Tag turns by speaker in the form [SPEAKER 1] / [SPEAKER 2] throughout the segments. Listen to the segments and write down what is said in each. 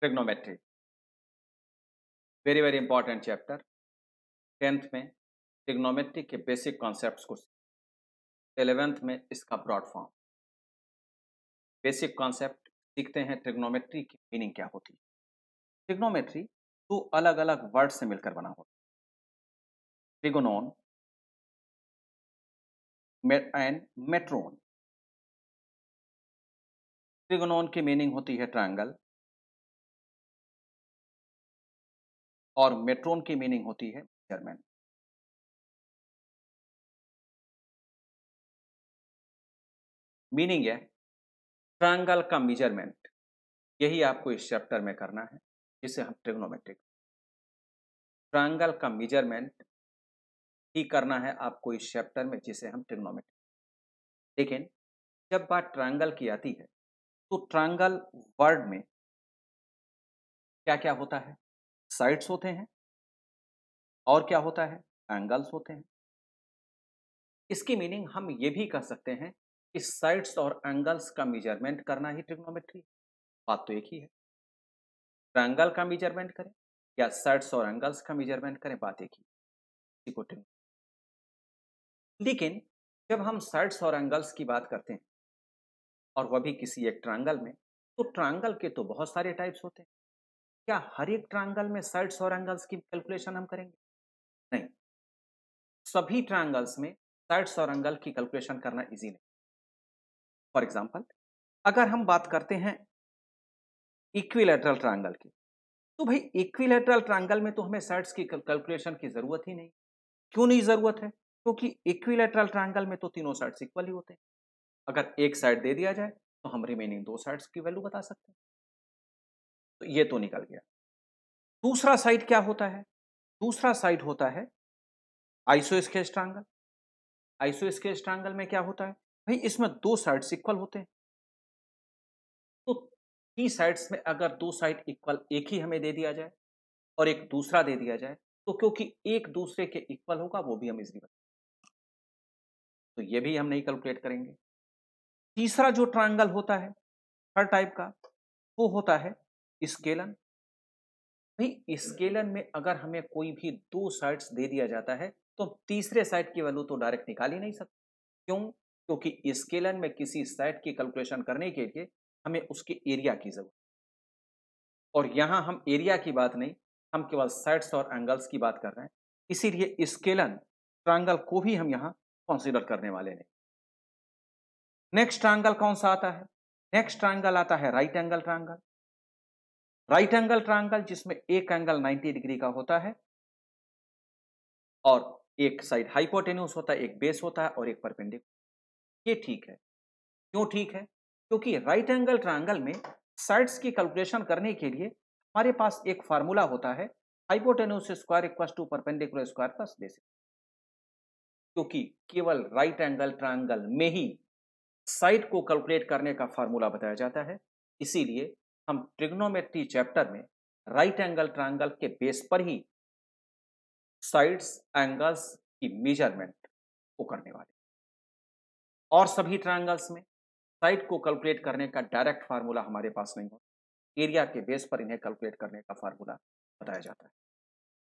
[SPEAKER 1] trigonometry very very important
[SPEAKER 2] chapter tenth में trigonometry के basic concepts को एलेवेंथ में इसका ब्रॉड फॉर्म बेसिक कॉन्सेप्ट सीखते हैं ट्रिग्नोमेट्री की मीनिंग क्या होती है ट्रिग्नोमेट्री दो अलग अलग वर्ड से मिलकर
[SPEAKER 1] बना होता है ट्रिगोनोन एंड मेट्रोन ट्रिगोनोन की मीनिंग होती है ट्रायंगल और मेट्रोन की मीनिंग होती है चेयरमैन मीनिंग है ट्रायंगल का मेजरमेंट
[SPEAKER 2] यही आपको इस चैप्टर में करना है जिसे हम ट्रिग्नोमेट्रिक ट्रायंगल का मेजरमेंट ही करना है आपको इस चैप्टर में जिसे हम ट्रिग्नोमेट्रिक लेकिन जब बात ट्रायंगल की आती है तो ट्रायंगल
[SPEAKER 1] वर्ड में क्या क्या होता है साइड्स होते हैं
[SPEAKER 2] और क्या होता है एंगल्स होते हैं इसकी मीनिंग हम ये भी कह सकते हैं कि साइड्स और एंगल्स का मेजरमेंट करना ही ट्रिग्नोमेट्री बात तो एक ही है ट्रायंगल का मेजरमेंट करें या साइड्स और एंगल्स का मेजरमेंट करें बात एक ही लेकिन जब हम साइड्स और एंगल्स की बात करते हैं और वह भी किसी एक ट्रायंगल में तो ट्रायंगल के तो बहुत सारे टाइप्स होते हैं क्या हर एक ट्रायंगल में साइड्स और एंगल्स की कैलकुलेशन हम करेंगे नहीं सभी ट्रायंगल्स में साइड्स और एंगल की कैलकुलेशन करना इजी नहीं फॉर एग्जाम्पल अगर हम बात करते हैं इक्विलेटरल ट्रायंगल की तो भाई इक्विलेटरल ट्रायंगल में तो हमें साइड्स की कैलकुलेशन की जरूरत ही नहीं क्यों नहीं जरूरत है क्योंकि इक्विलेटरल ट्रायंगल में तो तीनों साइड्स इक्वल ही होते हैं अगर एक साइड दे दिया जाए तो हम रिमेनिंग दो साइड्स की वैल्यू बता सकते हैं तो ये तो निकल गया दूसरा साइड क्या होता है दूसरा साइड होता है स्ट्रांगल ट्रायंगल आइसोस्केस स्ट्रांगल में क्या होता है भाई इसमें दो साइड्स इक्वल होते हैं तो थ्री साइड्स में अगर दो साइड इक्वल एक ही हमें दे दिया जाए और एक दूसरा दे दिया जाए तो क्योंकि एक दूसरे के इक्वल होगा वो भी हम इजली बता तो ये भी हम नहीं कैलकुलेट करेंगे तीसरा जो ट्रायंगल होता है हर टाइप का वो होता है स्केलन भाई स्केलन में अगर हमें कोई भी दो साइड्स दे दिया जाता है तो तीसरे साइड की वैल्यू तो डायरेक्ट निकाल ही नहीं सकते क्यों क्योंकि तो स्केलन में किसी साइड की कैलकुलेशन करने के लिए हमें उसके एरिया की जरूरत और यहाँ हम एरिया की बात नहीं हम केवल साइड्स और एंगल्स की बात कर रहे हैं इसीलिए स्केलन ट्रायंगल को भी हम यहाँ कंसीडर करने वाले हैं नेक्स्ट ट्रायंगल कौन सा आता है नेक्स्ट ट्रायंगल आता है right angle triangle right angle triangle जिसमें एक एंगल 90 डिग्री का होता है और एक साइड हाइपोटेन्यूस होता है एक बेस होता है और एक परपेंडिक ये ठीक है क्यों ठीक है क्योंकि राइट एंगल ट्रायंगल में साइड्स की कैलकुलेशन करने के लिए हमारे पास एक फार्मूला होता है hypotenuse square equal to perpendicular square plus base क्योंकि केवल राइट एंगल ट्रायंगल में ही साइड को कैलकुलेट करने का फार्मूला बताया जाता है इसीलिए हम ट्रिग्नोमेट्री चैप्टर में राइट एंगल ट्रायंगल के बेस पर ही साइड्स एंगल्स की मेजरमेंट को करने वाले और सभी ट्रायंगल्स में साइड को कैलकुलेट करने का डायरेक्ट फार्मूला हमारे पास नहीं होता एरिया के बेस पर इन्हें कैलकुलेट करने का फार्मूला बताया जाता है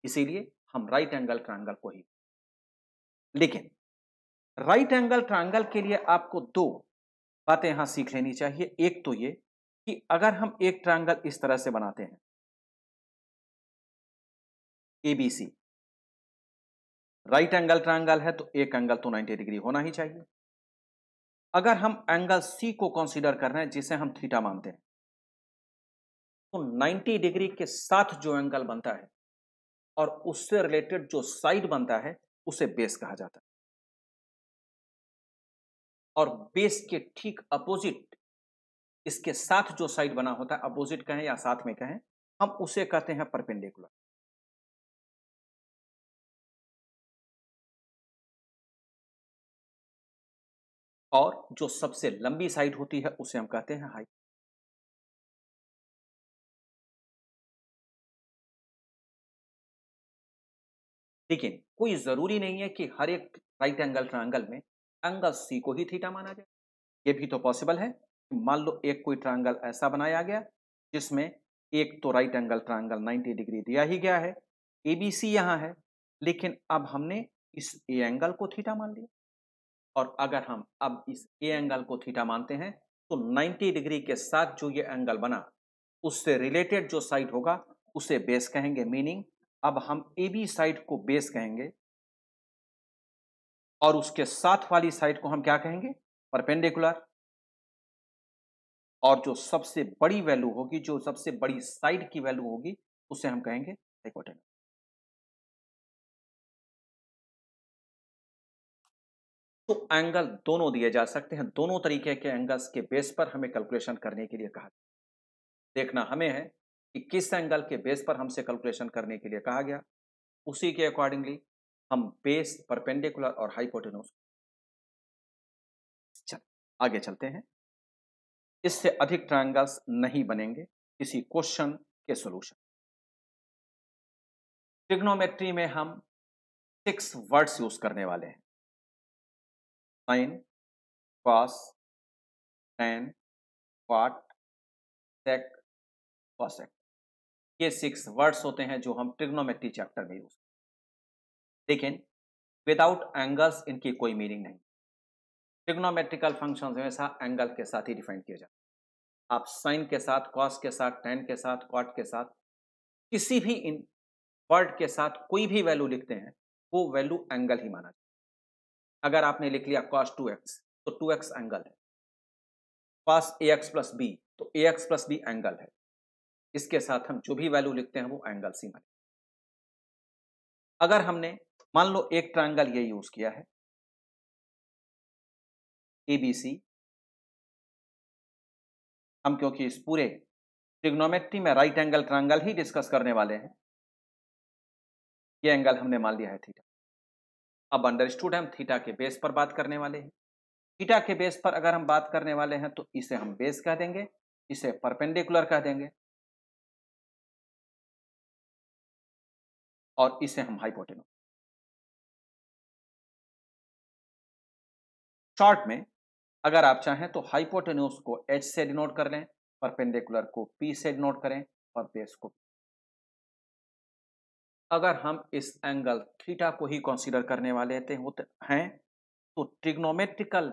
[SPEAKER 2] इसीलिए हम राइट एंगल ट्रायंगल को ही लेकिन राइट एंगल ट्रायंगल के लिए आपको दो बातें यहां सीख लेनी चाहिए एक तो ये कि अगर हम एक ट्रायंगल इस तरह से बनाते हैं एबीसी राइट एंगल ट्रायंगल है तो एक एंगल तो 90 डिग्री होना ही चाहिए अगर हम एंगल सी को कंसीडर कर रहे हैं जिसे हम थीटा मानते हैं तो 90 डिग्री के साथ जो एंगल बनता है और उससे रिलेटेड जो साइड बनता है उसे बेस कहा जाता है और बेस के ठीक अपोजिट इसके साथ जो साइड बना होता है अपोजिट कहें या साथ में कहें हम उसे कहते हैं परपेंडिकुलर
[SPEAKER 1] और जो सबसे लंबी साइड होती है उसे हम कहते हैं हाई
[SPEAKER 2] लेकिन कोई जरूरी नहीं है कि हर एक राइट एंगल ट्रायंगल में एंगल सी को ही थीटा माना जाए ये भी तो पॉसिबल है मान लो एक कोई ट्रायंगल ऐसा बनाया गया जिसमें एक तो राइट एंगल ट्रायंगल 90 डिग्री दिया ही गया है ए बी सी यहाँ है लेकिन अब हमने इस ए एंगल को थीटा मान लिया और अगर हम अब इस ए एंगल को थीटा मानते हैं तो 90 डिग्री के साथ जो ये एंगल बना उससे रिलेटेड जो साइड होगा उसे बेस कहेंगे मीनिंग अब हम ए बी साइड को बेस कहेंगे और उसके साथ वाली साइड को हम क्या कहेंगे परपेंडिकुलर और जो सबसे बड़ी वैल्यू होगी जो सबसे बड़ी साइड की वैल्यू होगी उसे हम कहेंगे हाइपोटेनस तो एंगल दोनों दिए जा सकते हैं दोनों तरीके के एंगल्स के बेस पर हमें कैलकुलेशन करने के लिए कहा गया देखना हमें है कि किस एंगल के बेस पर हमसे कैलकुलेशन करने के लिए कहा गया उसी के अकॉर्डिंगली हम बेस परपेंडिकुलर और हाइपोटेनोस चल आगे चलते हैं इससे अधिक ट्रायंगल्स नहीं
[SPEAKER 1] बनेंगे किसी क्वेश्चन के सॉल्यूशन ट्रिग्नोमेट्री में हम सिक्स वर्ड्स यूज करने वाले हैं sine cos tan cot sec
[SPEAKER 2] cosec ये सिक्स वर्ड्स होते हैं जो हम ट्रिग्नोमेट्री चैप्टर में यूज लेकिन विदाउट एंगल्स इनकी कोई मीनिंग नहीं ट्रिग्नोमेट्रिकल फंक्शन हमेशा एंगल के साथ ही डिफाइन किए जाते हैं आप साइन के साथ कॉस के साथ टेन के साथ कॉट के साथ किसी भी इन वर्ड के साथ कोई भी वैल्यू लिखते हैं वो वैल्यू एंगल ही माना जाता है अगर आपने लिख लिया कॉस टू एक्स तो टू एक्स एंगल है cos A x plus B तो A x plus B angle है इसके साथ हम जो भी वैल्यू लिखते हैं वो एंगल सी माने अगर हमने मान लो एक ट्राइंगल ये यूज किया है
[SPEAKER 1] ए बी सी हम क्योंकि इस पूरे
[SPEAKER 2] ट्रिग्नोमेट्री में राइट एंगल ट्रायंगल ही डिस्कस करने वाले हैं ये एंगल हमने मान लिया है थीटा अब अंडरस्टूड हम थीटा के बेस पर बात करने वाले हैं थीटा के बेस पर अगर हम बात करने वाले हैं तो इसे हम बेस कह देंगे इसे परपेंडिकुलर कह देंगे और इसे हम हाइपोटेनस शॉर्ट में अगर आप चाहें तो हाइपोटेन्यूस को एच से डिनोट कर लें परपेंडिकुलर को पी से डिनोट करें और बेस को अगर हम इस एंगल थीटा को ही कंसीडर करने वाले थे होते हैं तो ट्रिग्नोमेट्रिकल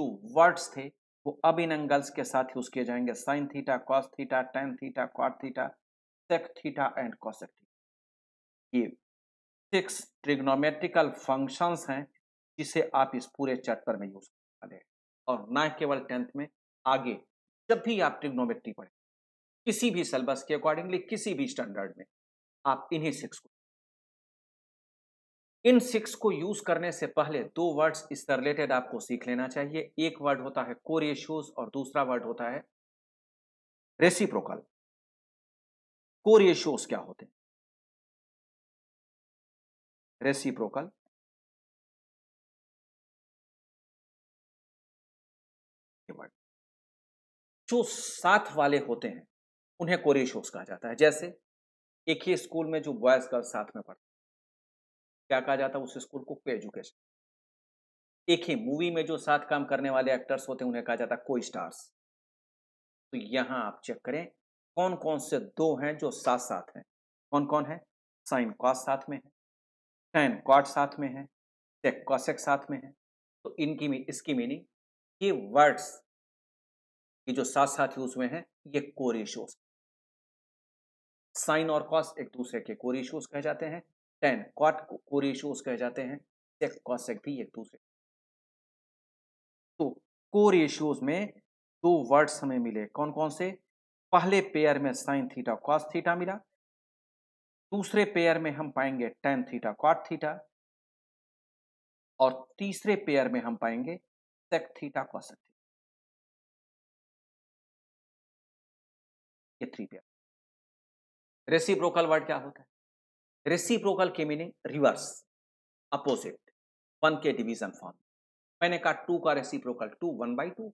[SPEAKER 2] जो वर्ड्स थे वो अब इन एंगल्स के साथ यूज किए जाएंगे sine theta cos theta tan theta cot theta sec theta and cosec theta ये सिक्स ट्रिग्नोमेट्रिकल फंक्शंस हैं जिसे आप इस पूरे चैप्टर में यूज और ना केवल टेंथ में आगे जब भी आप ट्रिग्नोमेट्री पढ़ें किसी भी सिलेबस के अकॉर्डिंगली किसी भी स्टैंडर्ड में आप इन्हीं सिक्स को इन सिक्स को यूज करने से पहले दो वर्ड्स इससे रिलेटेड आपको सीख लेना चाहिए एक वर्ड होता है कोरेशियोज और दूसरा वर्ड होता है
[SPEAKER 1] रेसिप्रोकल कोरेशियोज क्या होते हैं रेसिप्रोकल
[SPEAKER 2] जो साथ वाले होते हैं उन्हें कोरेशोस कहा जाता है जैसे एक ही स्कूल में जो बॉयज गर्ल्स साथ में पढ़ते क्या कहा जाता है उस स्कूल को को एजुकेशन एक ही मूवी में जो साथ काम करने वाले एक्टर्स होते हैं उन्हें कहा जाता है को स्टार्स तो यहां आप चेक करें कौन कौन से दो हैं जो साथ साथ हैं कौन कौन है साइन कॉस साथ में है टैन कॉट साथ में है टेक कॉसेक साथ में है तो इनकी इसकी मीनिंग ये वर्ड्स ये जो साथ साथ यूज हुए हैं ये को रेशियोज साइन और कॉस एक दूसरे के को रेशियोज कहे जाते हैं टेन कॉट को रेशियोज कहे जाते हैं सेक कॉसेक भी एक दूसरे तो को रेशियोज में दो वर्ड्स हमें मिले कौन कौन से पहले पेयर में साइन थीटा कॉस थीटा मिला दूसरे पेयर में हम पाएंगे टेन थीटा कॉट थीटा और तीसरे पेयर में हम पाएंगे
[SPEAKER 1] सेक थीटा कॉसेक
[SPEAKER 2] ये थ्री पेयर रेसिप्रोकल वर्ड क्या होता है रेसिप्रोकल के मीनिंग रिवर्स अपोजिट वन के डिवीजन फॉर्म मैंने कहा टू का reciprocal two one by two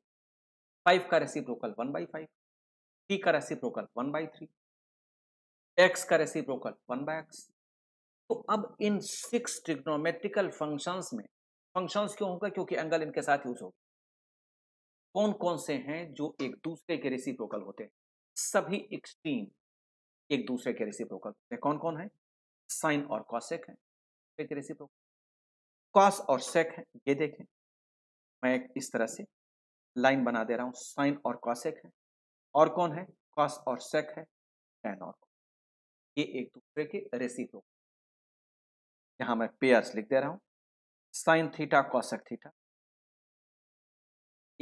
[SPEAKER 2] five का reciprocal one by five three का reciprocal one by three x का रेसिप्रोकल वन बाई एक्स तो अब इन सिक्स ट्रिग्नोमेट्रिकल फंक्शंस में फंक्शंस क्यों होगा क्योंकि एंगल इनके साथ यूज होगा कौन कौन से हैं जो एक दूसरे के रेसिप्रोकल होते हैं सभी एक्सट्रीम एक दूसरे के रेसिप्रोकल होते हैं कौन कौन है साइन और कॉसेक है रेसिप्रोकल कॉस और सेक है ये देखें मैं इस तरह से लाइन बना दे रहा हूँ साइन और कॉसेक है और कौन है कॉस और सेक है टेन और ये एक दूसरे के रेसिप्रोकल यहां मैं पेयर्स लिख दे रहा हूं साइन थीटा कॉसेक थीटा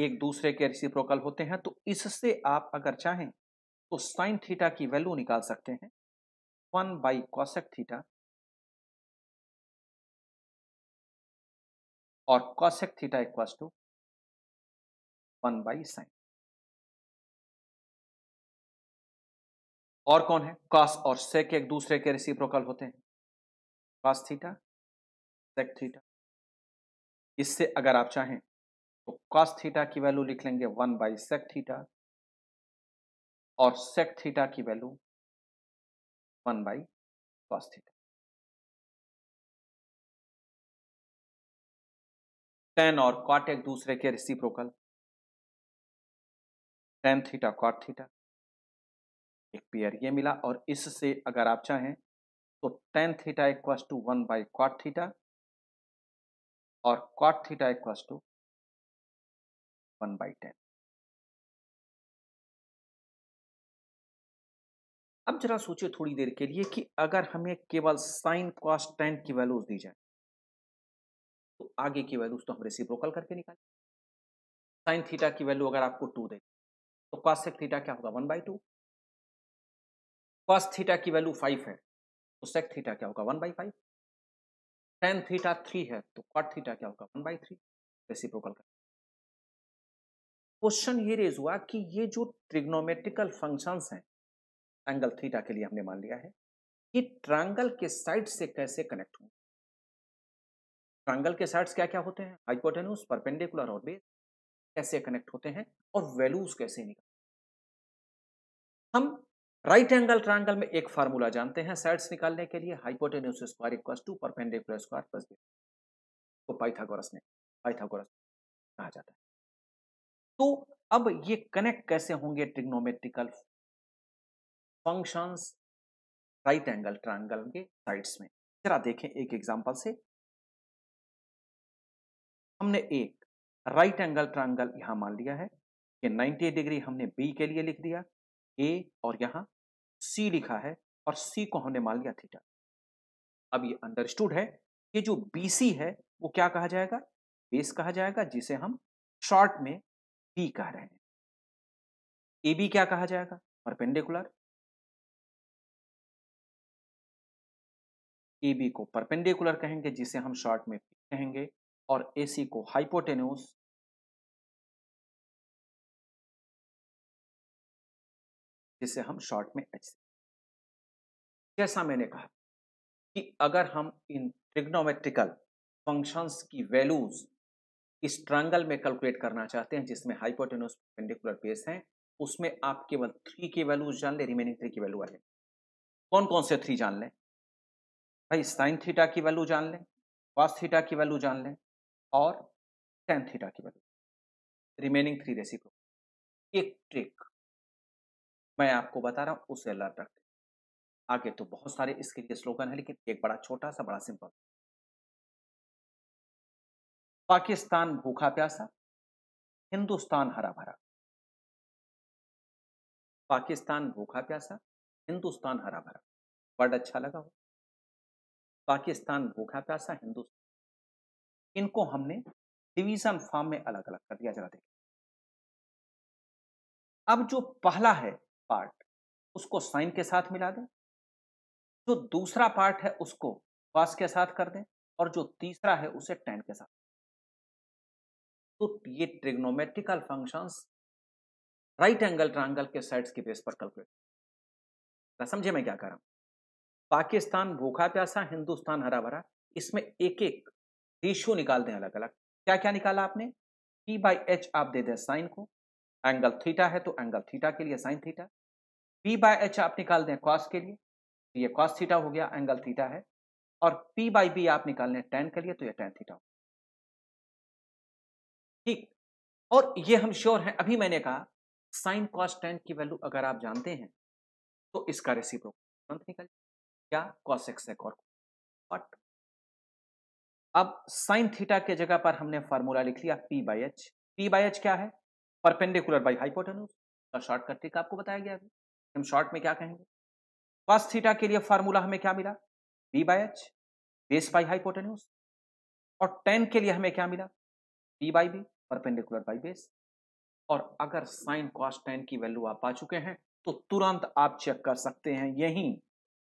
[SPEAKER 2] एक दूसरे के रेसिप्रोकल होते हैं तो इससे आप अगर चाहें तो साइन थीटा की वैल्यू निकाल सकते हैं वन बाई कॉसेक थीटा
[SPEAKER 1] और cosec theta equal to one by sine और कौन है कॉस और सेक एक दूसरे के रिसिप्रोकल होते हैं
[SPEAKER 2] कॉस थीटा सेक थीटा इससे अगर आप चाहें तो कॉस थीटा की वैल्यू लिख लेंगे वन बाई सेक थीटा और सेक थीटा की value one by cos theta
[SPEAKER 1] tan और कॉट एक दूसरे
[SPEAKER 2] के reciprocal tan theta cot theta एक पेयर ये मिला और इससे अगर आप चाहें तो tan theta equals to one by cot theta और cot theta equal to one by tan अब जरा सोचिए थोड़ी देर के लिए कि अगर हमें केवल साइन कॉस टेन की वैल्यूज दी जाए तो आगे की वैल्यूज तो हम रेसिप्रोकल करके निकालें साइन थीटा की वैल्यू अगर आपको टू दे तो कॉसेक थीटा क्या होगा one by two cos theta की वैल्यू फाइव है तो सेक थीटा क्या होगा one by five tan theta three है तो कॉट थीटा क्या होगा वन बाई थ्री रेसिप्रोकल कर क्वेश्चन ये रेज हुआ कि ये जो ट्रिग्नोमेट्रिकल फंक्शंस हैं एंगल थीटा के लिए हमने मान लिया है कि ट्रायंगल के साइड से कैसे कनेक्ट हों ट्रायंगल के साइड्स क्या क्या होते हैं हाइपोटेन्यूज परपेंडिकुलर और बेस कैसे कनेक्ट होते हैं और वैल्यूज कैसे निकाल हम राइट एंगल ट्रायंगल में एक फार्मूला जानते हैं साइड्स निकालने के लिए hypotenuse square equal to perpendicular square plus तो पाइथागोरस ने पाइथागोरस कहा जाता है तो अब ये कनेक्ट कैसे होंगे trigonometrical functions right angle triangle के साइड्स में जरा देखें एक एग्जांपल से हमने एक राइट एंगल ट्राइंगल यहां मान लिया है कि 90 डिग्री हमने बी के लिए लिख दिया ए और यहाँ सी लिखा है और सी को हमने मान लिया थीटा अब ये अंडरस्टूड है कि जो बी सी है वो क्या कहा जाएगा बेस कहा जाएगा जिसे हम शॉर्ट में बी कह रहे हैं ए बी क्या कहा जाएगा
[SPEAKER 1] परपेंडिकुलर ए बी को परपेंडिकुलर कहेंगे जिसे हम शॉर्ट में पी कहेंगे और ए सी को हाइपोटेन्यूस जिसे
[SPEAKER 2] हम शॉर्ट में एच जैसा मैंने कहा कि अगर हम इन ट्रिग्नोमेट्रिकल फंक्शंस की वैल्यूज इस ट्रायंगल में कैलकुलेट करना चाहते हैं जिसमें हाइपोटेन्यूस परपेंडिकुलर बेस हैं उसमें आप केवल थ्री की वैल्यूज जान लें रिमेनिंग थ्री की वैल्यू आ जाए कौन कौन से थ्री जान लें भाई साइन थीटा की वैल्यू जान लें कॉस थीटा की वैल्यू जान लें और टेन थीटा की वैल्यू रिमेनिंग थ्री रेसी एक ट्रिक मैं आपको बता रहा हूँ उसे अलर्ट रख आगे तो बहुत सारे इसके लिए स्लोगन है लेकिन एक बड़ा छोटा सा बड़ा सिंपल पाकिस्तान भूखा प्यासा
[SPEAKER 1] हिंदुस्तान हरा भरा पाकिस्तान
[SPEAKER 2] भूखा प्यासा हिंदुस्तान हरा भरा वर्ड अच्छा लगा हो पाकिस्तान भूखा प्यासा हिंदुस्तान इनको हमने डिवीजन फॉर्म में अलग अलग कर दिया जरा देखें अब जो पहला है पार्ट उसको साइन के साथ मिला दें जो दूसरा पार्ट है उसको कॉस के साथ कर दें और जो तीसरा है उसे टेन के साथ तो ये trigonometrical functions right angle triangle के साइड्स के बेस पर कैलकुलेट समझे मैं क्या कर रहा हूं पाकिस्तान भूखा प्यासा हिंदुस्तान हरा भरा इसमें एक एक रेशियो निकाल दें अलग अलग क्या क्या निकाला आपने पी बाई एच आप दे दें साइन को एंगल थीटा है तो एंगल थीटा के लिए sine theta P by H आप निकाल दें कॉस के लिए तो ये कॉस थीटा हो गया एंगल थीटा है और पी बाई बी आप निकाल लें टेन के लिए तो ये टेन थीटा हो ठीक और ये हम श्योर हैं अभी मैंने कहा साइन कॉस टेन की वैल्यू अगर आप जानते हैं तो इसका रेसिप्रोकल तुरंत निकल या कॉस एक्स एक और बट अब साइन थीटा के जगह पर हमने फार्मूला लिख लिया P by H P by H क्या है परपेंडिकुलर बाई हाइपोटेन्यूज का शॉर्टकट ट्रिक आपको बताया गया हम शॉर्ट में क्या कहेंगे कॉस थीटा के लिए फार्मूला हमें क्या मिला P by H base by hypotenuse और टेन के लिए हमें क्या मिला P by B perpendicular by base और अगर साइन कॉस टेन की वैल्यू आप पा चुके हैं तो तुरंत आप चेक कर सकते हैं यहीं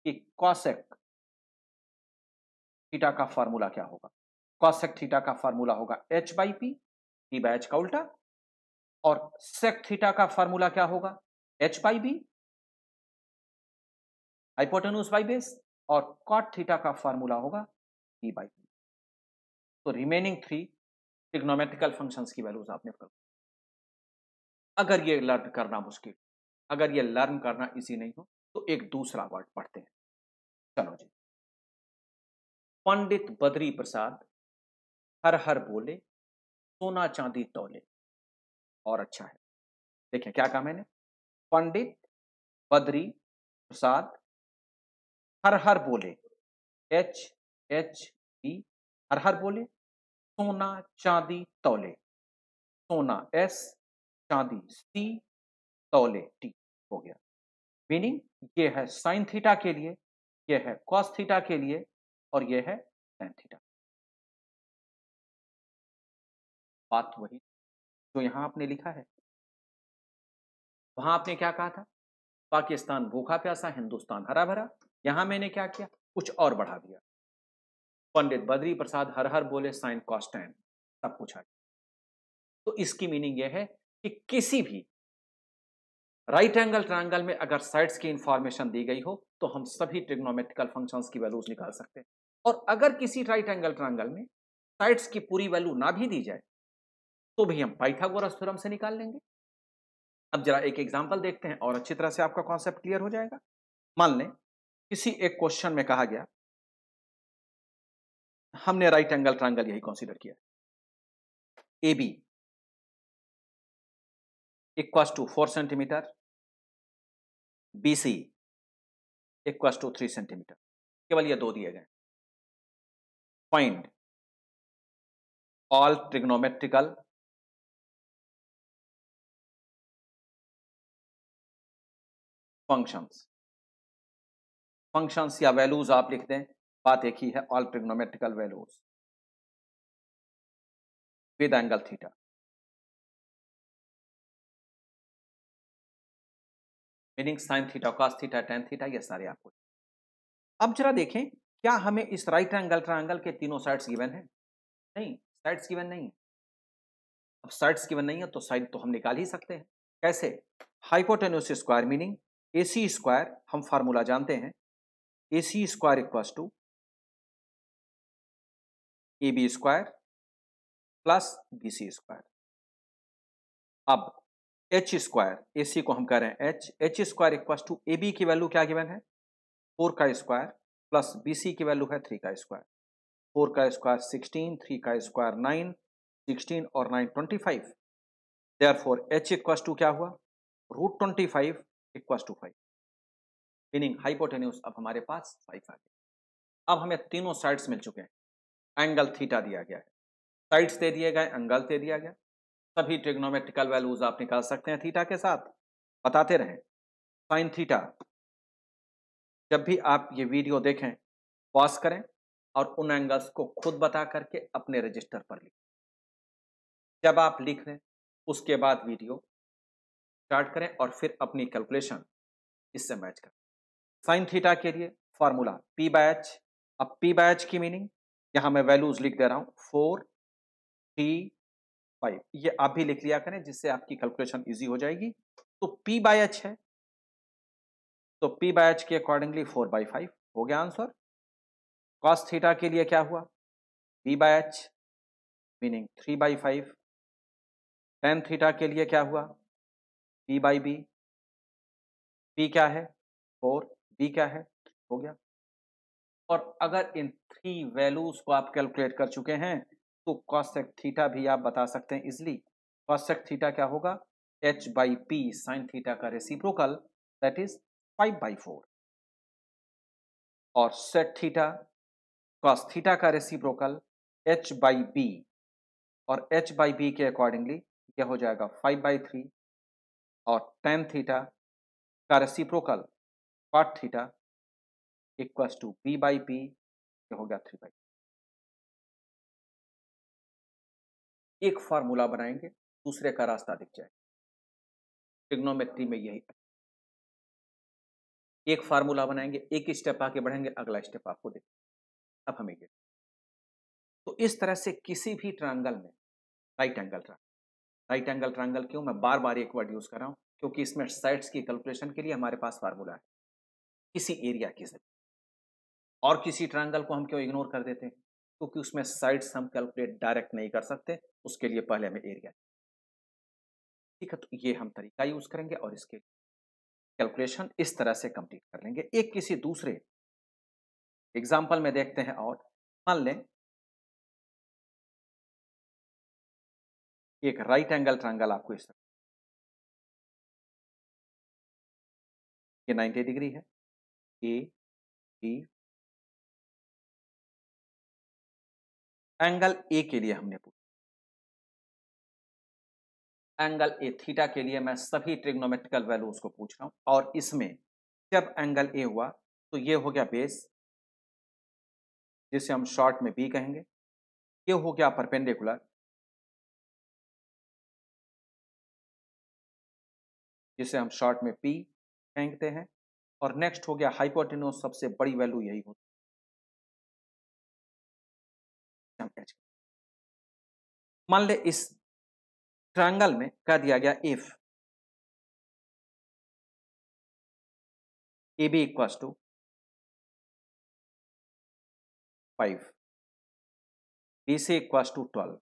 [SPEAKER 2] कि कॉसेक थीटा का फॉर्मूला क्या होगा कॉसेक थीटा का फॉर्मूला होगा H by P P by H का उल्टा और सेक थीटा का फॉर्मूला क्या होगा H by B hypotenuse by base और कॉट थीटा का फॉर्मूला होगा पी बाई पी तो रिमेनिंग थ्री टिग्नोमेट्रिकल फंक्शंस की वैल्यूज आपने कर अगर ये लर्न करना मुश्किल अगर ये लर्न करना इजी नहीं हो तो एक दूसरा वर्ड पढ़ते हैं चलो जी पंडित बद्री प्रसाद हर हर बोले सोना चांदी तोले और अच्छा है देखिए क्या कहा मैंने पंडित
[SPEAKER 1] बद्री प्रसाद हर हर बोले एच एच ई हर हर बोले सोना चांदी तोले
[SPEAKER 2] सोना एस चांदी सी तोले टी हो गया मीनिंग ये है साइन थीटा के लिए ये है कॉस थीटा के लिए और
[SPEAKER 1] ये है टेन थीटा बात वही
[SPEAKER 2] जो यहां आपने लिखा है वहां आपने क्या कहा था पाकिस्तान भूखा प्यासा हिंदुस्तान हरा भरा यहां मैंने क्या किया कुछ और बढ़ा दिया पंडित बद्री प्रसाद हर हर बोले साइन कॉस्टैन सब कुछ आ गया तो इसकी मीनिंग यह है कि किसी भी राइट एंगल ट्रायंगल में अगर साइड्स की इंफॉर्मेशन दी गई हो तो हम सभी ट्रिग्नोमेट्रिकल फंक्शंस की वैल्यूज निकाल सकते हैं और अगर किसी राइट एंगल ट्रायंगल में साइड्स की पूरी वैल्यू ना भी दी जाए तो भी हम पाइथागोरस थ्योरम से निकाल लेंगे अब जरा एक एग्जांपल देखते हैं और अच्छी तरह से आपका कॉन्सेप्ट क्लियर हो जाएगा मान लें किसी एक क्वेश्चन में कहा गया
[SPEAKER 1] हमने राइट एंगल ट्रायंगल यही कंसीडर किया A B equals to four centimetre B C equal to three centimetre केवल ये दो दिए गए find all trigonometrical functions functions या वैल्यूज आप लिख दें बात एक ही है all trigonometrical values with angle theta meaning sine
[SPEAKER 2] theta cos theta tan theta ये सारे आपको अब जरा देखें क्या हमें इस राइट एंगल ट्राइंगल के तीनों साइड्स गिवन है नहीं साइड्स गिवन नहीं है अब साइड्स गिवन नहीं है तो साइड तो हम निकाल ही सकते हैं कैसे hypotenuse square meaning A C square हम फार्मूला जानते हैं A C square equals to A B square plus B C square अब एच स्क्वायर ए सी को हम कह रहे हैं H H square equal to A B की वैल्यू क्या गिवन है फोर का स्क्वायर प्लस बी सी की वैल्यू है थ्री का स्क्वायर फोर का स्क्वायर सिक्सटीन थ्री का स्क्वायर नाइन सिक्सटीन और nine twenty five therefore H equal to क्या हुआ root twenty five equal to five meaning hypotenuse अब हमारे पास फाइव आ गया अब हमें तीनों साइड्स मिल चुके हैं एंगल थीटा दिया गया है साइड्स दे दिए गए एंगल दे दिया गया सभी ट्रिग्नोमेट्रिकल वैल्यूज आप निकाल सकते हैं थीटा के साथ बताते रहें साइन थीटा जब भी आप ये वीडियो देखें पॉज करें और उन एंगल्स को खुद बता करके अपने रजिस्टर पर लिखें जब आप लिख लें उसके बाद वीडियो स्टार्ट करें और फिर अपनी कैलकुलेशन इससे मैच करें साइन थीटा के लिए फार्मूला पी बाय एच अब पी बाय एच की मीनिंग यहाँ मैं वैल्यूज लिख दे रहा हूँ फोर टी फाइव ये आप भी लिख लिया करें जिससे आपकी कैलकुलेशन इजी हो जाएगी तो P बाय एच है तो P बाय एच के अकॉर्डिंगली फोर बाई फाइव हो गया आंसर कॉस थीटा के लिए क्या हुआ P by H meaning three by five tan theta के लिए क्या हुआ पी बाई बी पी क्या है फोर बी क्या है हो गया और अगर इन थ्री वैल्यूज को आप कैलकुलेट कर चुके हैं तो कॉसेक थीटा भी आप बता सकते हैं इजिली कॉसेक थीटा क्या होगा H by P sine theta का reciprocal that is five by four और सेट थीटा कॉस थीटा का रेसिप्रोकल एच बाई बी और एच बाई बी के अकॉर्डिंगली यह हो जाएगा फाइव बाई थ्री और टेन थीटा का रेसिप्रोकल पार्ट theta equals to B by P हो गया थ्री
[SPEAKER 1] बाई एक फार्मूला बनाएंगे दूसरे का रास्ता दिख जाएगा ट्रिग्नोमेट्री में यही
[SPEAKER 2] एक फार्मूला बनाएंगे एक स्टेप आके बढ़ेंगे अगला स्टेप आपको देखें अब हमें ये तो इस तरह से किसी भी ट्रायंगल में right angle right angle triangle क्यों मैं बार बार एक वर्ड यूज़ कर रहा हूँ क्योंकि इसमें साइड्स की कैलकुलेशन के लिए हमारे पास फार्मूला है किसी एरिया की जरिए और किसी ट्रायंगल को हम क्यों इग्नोर कर देते हैं क्योंकि उसमें साइड्स हम कैलकुलेट डायरेक्ट नहीं कर सकते उसके लिए पहले हमें एरिया ठीक है तो ये हम तरीका यूज़ करेंगे और इसके कैलकुलेशन इस तरह से कंप्लीट कर लेंगे एक किसी दूसरे एग्जाम्पल में देखते हैं और
[SPEAKER 1] मान लें एक राइट एंगल ट्रायंगल आपको इस तरह ये 90 डिग्री है ए बी एंगल ए के लिए हमने
[SPEAKER 2] पूछा एंगल ए थीटा के लिए मैं सभी ट्रिग्नोमेट्रिकल वैल्यूज को पूछ रहा हूं और इसमें जब एंगल ए हुआ तो ये हो गया बेस जिसे
[SPEAKER 1] हम शॉर्ट में बी कहेंगे ये हो गया परपेंडिकुलर जिसे हम शॉर्ट में पी कहते हैं और नेक्स्ट हो गया हाइपोटेनोस सबसे बड़ी वैल्यू यही होती मैच मान ले इस ट्रायंगल में कह दिया गया if A B equal to five B C equal to twelve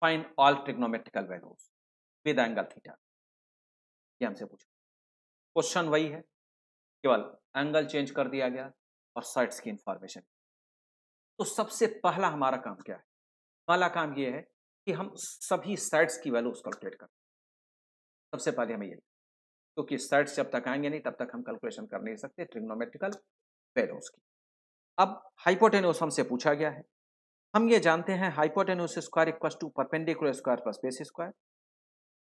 [SPEAKER 2] find all trigonometrical values with angle theta ये हमसे पूछा क्वेश्चन वही है केवल एंगल चेंज कर दिया गया और साइड्स की इंफॉर्मेशन तो सबसे पहला हमारा काम क्या है पहला काम यह है कि हम सभी साइड्स की वैल्यूज कैलकुलेट करें सबसे पहले हमें ये क्योंकि तो साइड्स जब तक आएंगे नहीं तब तक हम कैलकुलेशन कर नहीं सकते ट्रिग्नोमेट्रिकल वैल्यूज की अब हाइपोटेनोस हमसे पूछा गया है हम ये जानते हैं hypotenuse square equal to perpendicular square plus base square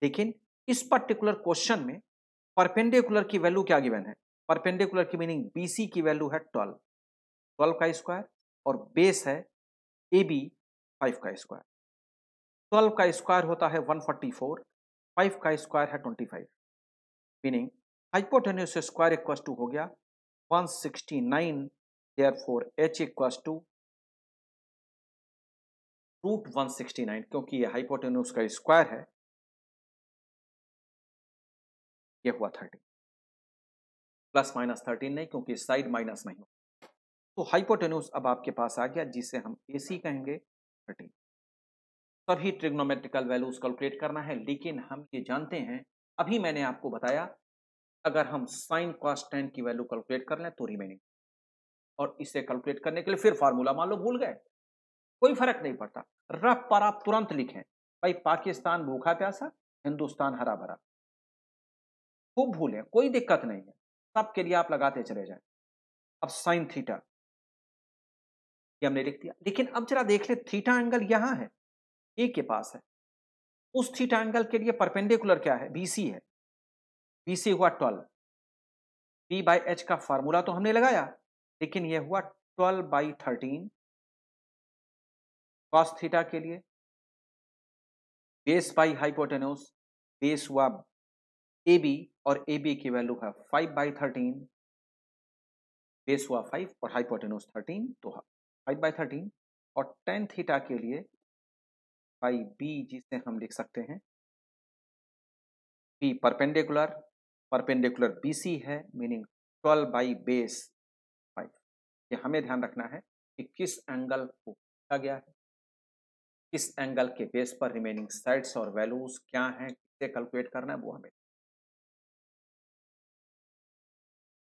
[SPEAKER 2] लेकिन इस पर्टिकुलर क्वेश्चन में परपेंडिकुलर की वैल्यू क्या गिवन है परपेंडिकुलर की मीनिंग बीसी की वैल्यू है ट्वेल्व ट्वेल्व का स्क्वायर और बेस है ए बी फाइव का स्क्वायर ट्वेल्व का स्क्वायर होता है वन फोर्टी फोर फाइव का स्क्वायर है twenty five meaning hypotenuse square equal to हो गया one sixty nine therefore H equal to root one sixty nine
[SPEAKER 1] क्योंकि ये हाइपोटेन्यूस का स्क्वायर है ये हुआ थर्टीन
[SPEAKER 2] प्लस माइनस थर्टीन नहीं क्योंकि साइड माइनस नहीं हो तो हाइपोटेन्यूज अब आपके पास आ गया जिसे हम ए सी कहेंगे
[SPEAKER 1] थर्टीन
[SPEAKER 2] सभी ट्रिग्नोमेट्रिकल वैल्यूज कैलकुलेट करना है लेकिन हम ये जानते हैं अभी मैंने आपको बताया अगर हम साइन कॉस टेन की वैल्यू कैलकुलेट कर लें तो रिमेनिंग और इसे कैलकुलेट करने के लिए फिर फार्मूला मान लो भूल गए कोई फर्क नहीं पड़ता रफ पर आप तुरंत लिखें भाई पाकिस्तान भूखा प्यासा हिंदुस्तान हरा भरा खूब भूलें कोई दिक्कत नहीं है सबके लिए आप लगाते चले जाएं अब साइन थीटा ये हमने लिख दिया लेकिन अब जरा देख ले थीटा एंगल यहाँ है ए के पास है उस थीटा एंगल के लिए परपेंडिकुलर क्या है बीसी है बीसी हुआ ट्वेल्व बी बाई एच का फार्मूला तो हमने लगाया लेकिन यह हुआ twelve by thirteen cos theta के लिए बेस बाई हाइपोटेनोस बेस हुआ ए बी और ए बी की वैल्यू है फाइव बाई थर्टीन बेस हुआ फाइव और हाइपोटेनोस थर्टीन तो फाइव बाई थर्टीन और टेन थीटा के लिए बाई बी जिसे हम लिख सकते हैं B perpendicular perpendicular B C है meaning twelve by base five ये हमें ध्यान रखना है कि किस एंगल को लिखा गया है किस एंगल के बेस पर रिमेनिंग साइड्स और वैल्यूज क्या हैं किसे कैलकुलेट करना है वो हमें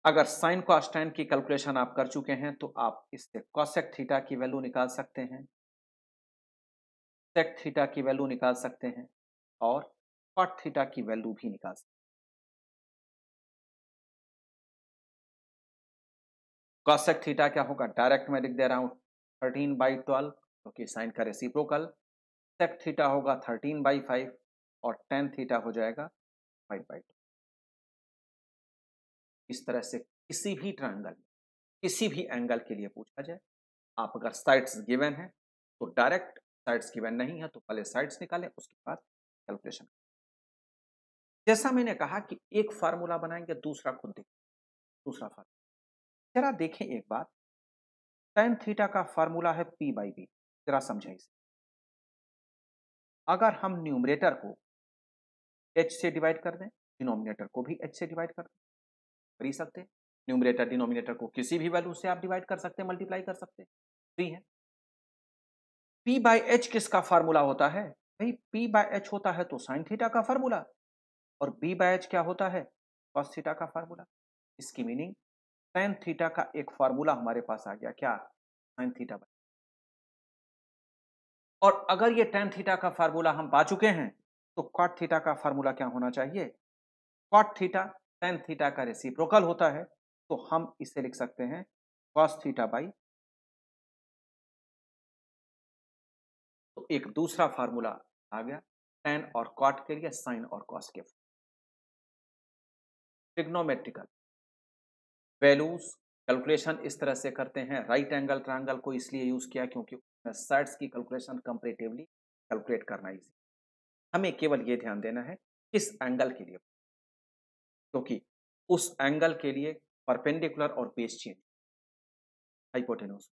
[SPEAKER 2] अगर साइन कॉस्टेंट की कैलकुलेशन आप कर चुके हैं तो आप इससे कॉसेक थीटा की वैल्यू निकाल सकते हैं सेक थीटा की वैल्यू निकाल सकते हैं और पट थीटा की वैल्यू भी निकाल सकते हैं
[SPEAKER 1] कॉसेक थीटा क्या होगा
[SPEAKER 2] डायरेक्ट मैं लिख दे रहा हूं थर्टीन बाई ट्वेल्व क्योंकि साइन का रेसिप्रोकल सेक थीटा होगा थर्टीन बाई फाइव और टेन थीटा हो जाएगा फाइव बाई टू इस तरह से किसी भी ट्रायंगल में किसी भी एंगल के लिए पूछा जाए आप अगर साइड्स गिवन है तो डायरेक्ट साइड्स गिवन नहीं है तो पहले साइड्स निकालें उसके बाद कैलकुलेशन जैसा मैंने कहा कि एक फार्मूला बनाएंगे दूसरा खुद देखें दूसरा फार्मूला जरा देखें एक बात टेन थीटा का फार्मूला है पी बाई बी जरा समझें अगर हम न्यूमरेटर को एच से डिवाइड कर दें डिनोमिनेटर को भी एच से डिवाइड कर दें ही सकते हैं न्यूमरेटर डिनोमिनेटर को किसी भी वैल्यू से आप डिवाइड कर सकते हैं मल्टीप्लाई कर सकते हैं फ्री है पी बाई एच किसका फार्मूला होता है भाई पी बाय एच होता है तो साइन थीटा का फार्मूला और बी बाय एच क्या होता है कॉस थीटा का फार्मूला इसकी मीनिंग साइन थीटा का एक फार्मूला हमारे पास आ गया क्या साइन थीटा बाय और अगर ये टेन थीटा का फार्मूला हम पा चुके हैं तो कॉट थीटा का फार्मूला क्या होना चाहिए कॉट थीटा टेन थीटा का रेसिप्रोकल होता है तो हम इसे लिख सकते हैं कॉस थीटा बाई तो एक दूसरा फार्मूला आ गया टेन और कॉट के लिए साइन और कॉस के ट्रिग्नोमेट्रिकल वैल्यूज कैलकुलेशन इस तरह से करते हैं राइट एंगल ट्रायंगल को इसलिए यूज किया क्योंकि साइड्स की कैलकुलेशन कंपेरेटिवली कैलकुलेट करना इजी हमें केवल ये ध्यान देना है किस एंगल के लिए क्योंकि तो उस एंगल के लिए परपेंडिकुलर और बेस चेंज
[SPEAKER 1] हाइपोटेनोस